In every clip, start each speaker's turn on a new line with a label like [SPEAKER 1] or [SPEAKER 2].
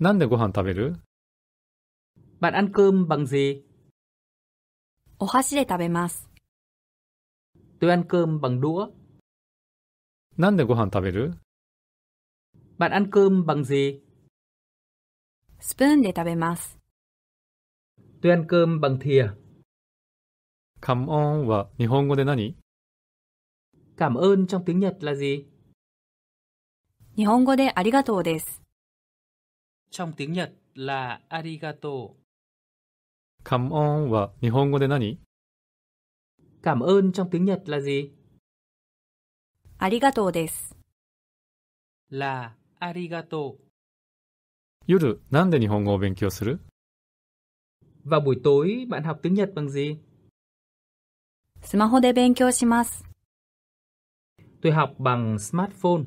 [SPEAKER 1] なんでご飯食べる Bạn ăn cơm bằng gì? お箸で食べます。Tôi ăn cơm bằng đũa. なんでご飯食べる Bạn ăn cơm bằng gì? スプーンで食べます。Tôi ăn cơm bằng thìa. ?Come on は日本語で何 Cảm ơn trong tiếng Nhật là gì? 日本語でありがとうです。trong tiếng Nhật là arigato. Cảm ơn và Nihongo de nani? Cảm ơn trong tiếng Nhật là gì? Arigato desu. Là arigato. 夜、なんで日本語を勉強する Vào buổi tối, bạn học tiếng Nhật bằng gì? Tôi học bằng smartphone.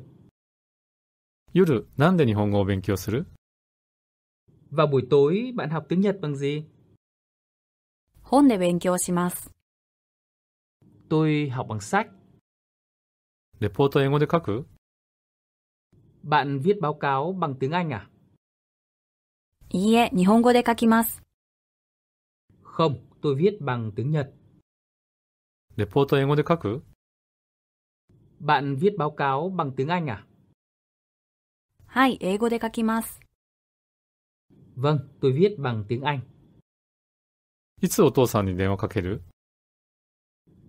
[SPEAKER 1] 夜、なんで日本語を勉強する vào buổi tối, bạn học tiếng Nhật bằng gì? 本で勉強します。Tôi học bằng sách. レポート英語で書く Bạn viết báo cáo bằng tiếng Anh à? いいえ、日本語で書きます。Không, tôi viết bằng tiếng Nhật. レポート英語で書く Bạn viết báo cáo bằng tiếng Anh à? はい、英語で書きます。Vâng, tôi viết bằng tiếng Anh.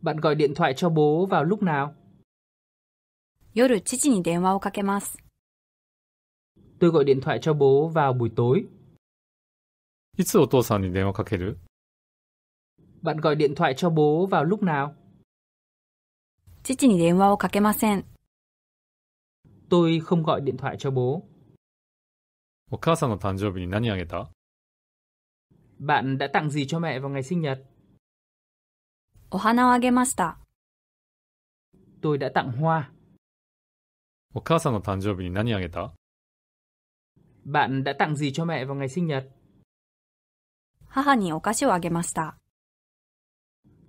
[SPEAKER 1] Bạn gọi điện thoại cho bố vào lúc nào? tôi gọi điện thoại cho bố vào buổi tối. Bạn gọi điện thoại cho bố vào lúc nào? tôi không gọi điện thoại cho bố. お母さんの誕生日に何あげた Bạn đã tặng gì cho mẹ vào ngày sinh nhật? お花をあげました。Tôi đã tặng hoa. お母さんの誕生日に何あげた Bạn đã tặng gì cho mẹ vào ngày sinh nhật? 母にお菓子をあげました。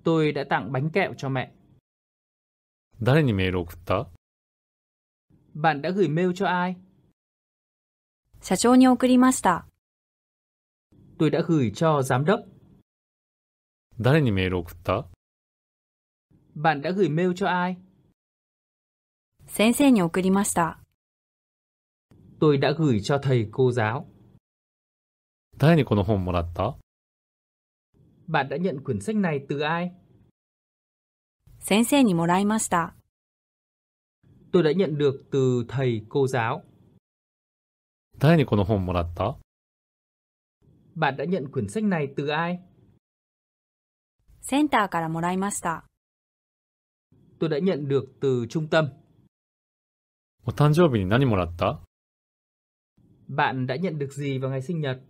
[SPEAKER 1] Tôi đã tặng bánh kẹo cho mẹ. 誰にメールを送った Bạn đã gửi mail cho ai? 社長に送りました。Tôi đã gửi cho giám đốc. 誰にメールを送った Bạn đã gửi mail cho ai? 先生に送りました。Tôi đã gửi cho thầy cô giáo. 誰にこの本もらった Bạn đã nhận quyển sách này từ ai? 先生にもらいました。Tôi đã nhận được từ thầy cô giáo. 誰にこの本もらった Bạn đã nhận quyển sách này từ ai? Tôi đã nhận được từ trung tâm. お誕生日に何もらった Bạn đã nhận được gì vào ngày sinh nhật?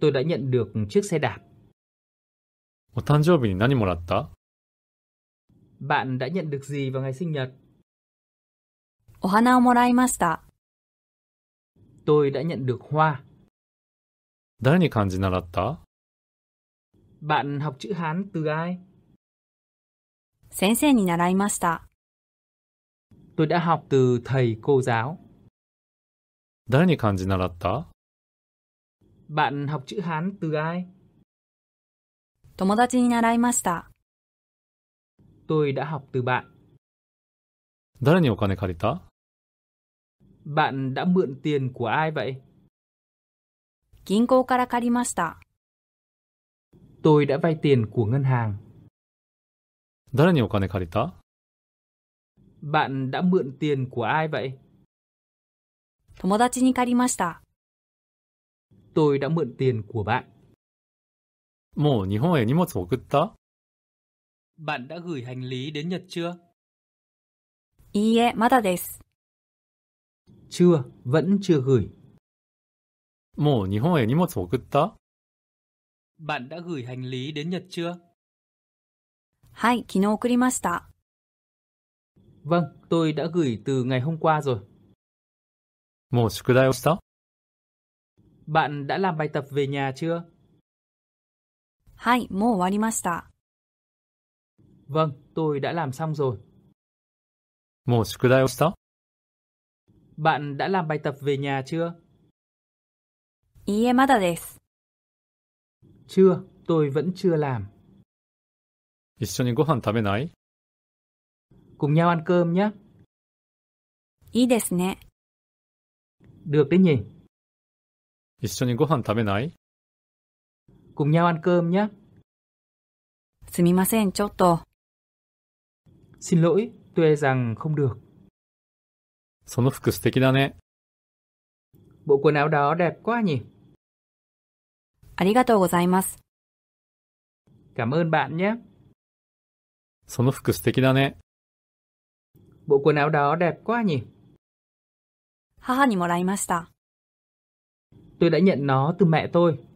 [SPEAKER 1] Tôi đã nhận được chiếc xe đạp. お誕生日に何もらった Bạn đã nhận được gì vào ngày sinh nhật? お花をもらいました。Tôi đã nhận được hoa. 誰に漢字習った Bạn học chữ Hán từ ai? 先生に習いました。Tôi đã học từ thầy cô giáo. 誰に漢字習った Bạn học chữ Hán từ ai? 友達に習いました。Tôi đã học từ bạn. 誰にお金借りた Bạn đã mượn tiền của ai vậy? Tôi đã vay tiền của ngân hàng. 誰にお金借りた Bạn đã mượn tiền của ai vậy? Tôi đã mượn tiền của bạn. もう日本へ荷物を送った Bạn đã gửi hành lý đến Nhật chưa? いいえ、まだです。chưa, vẫn chưa gửi. もう日本へ荷物送った Bạn đã gửi hành lý đến Nhật chưa? hai vâng tôi đã gửi từ ngày hôm qua rồi. もう宿題をした Bạn đã làm bài tập về nhà chưa? hai vâng tôi đã làm xong rồi. もう宿題をした bạn đã làm bài tập về nhà chưa? Chưa, tôi vẫn chưa làm. Cùng nhau ăn cơm nhé. Ii Được đấy nhỉ. Issoni Cùng nhau ăn cơm nhé. Sumimasen Xin lỗi, tôi e rằng không được. その服素敵だね。Bộ quần áo đó đẹp quá nhỉ. ありがとうございます。Cảm ơn bạn nhé. その服素敵だね。Bộ quần áo đó đẹp quá nhỉ. 母にもらいました。Tôi đã nhận nó từ mẹ tôi.